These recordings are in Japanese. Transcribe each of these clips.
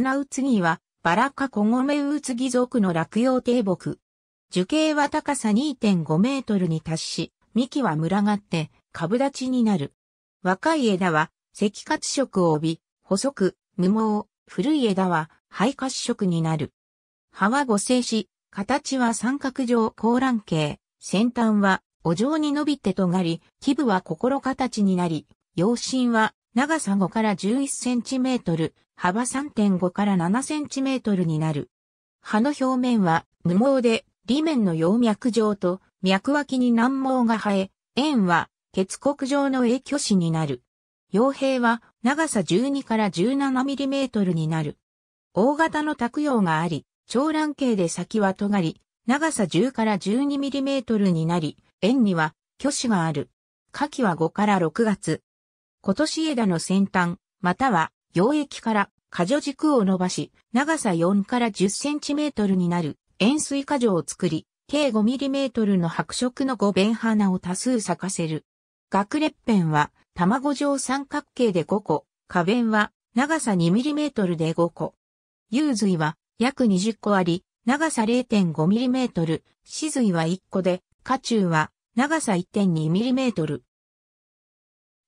ナうつぎは、バラか。コゴメウツギ族の落葉低木。樹形は高さ2.5メートルに達し、幹は群がって、株立ちになる。若い枝は、赤褐色を帯び、細く、無毛、古い枝は、肺褐色になる。葉は五星し、形は三角状高卵形、先端は、お状に伸びて尖り、基部は心形になり、葉身は長さ5から11センチメートル、幅3.5から7センチメートルになる。葉の表面は無毛で、裏面の葉脈状と脈脇に軟毛が生え、円は結国状の影巨子になる。傭兵は長さ12から17ミリメートルになる。大型の卓葉があり、長卵形で先は尖り、長さ10から12ミリメートルになり、円には巨子がある。夏季は5から6月、今年枝の先端、または、溶液から、果樹軸を伸ばし、長さ4から10センチメートルになる、円錐果樹を作り、計5ミリメートルの白色の5弁花を多数咲かせる。学裂片は、卵状三角形で5個、花弁は、長さ2ミリメートルで5個。有髄は、約20個あり、長さ0.5ミリメートル、雌髄は1個で、花中は、長さ1.2ミリメートル。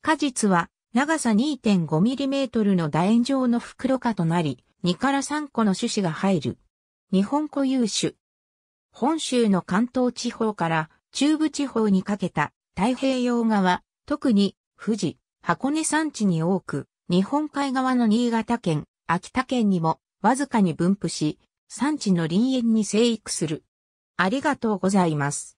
果実は長さ 2.5mm の楕円状の袋花となり、2から3個の種子が入る。日本固有種。本州の関東地方から中部地方にかけた太平洋側、特に富士、箱根山地に多く、日本海側の新潟県、秋田県にもわずかに分布し、産地の林園に生育する。ありがとうございます。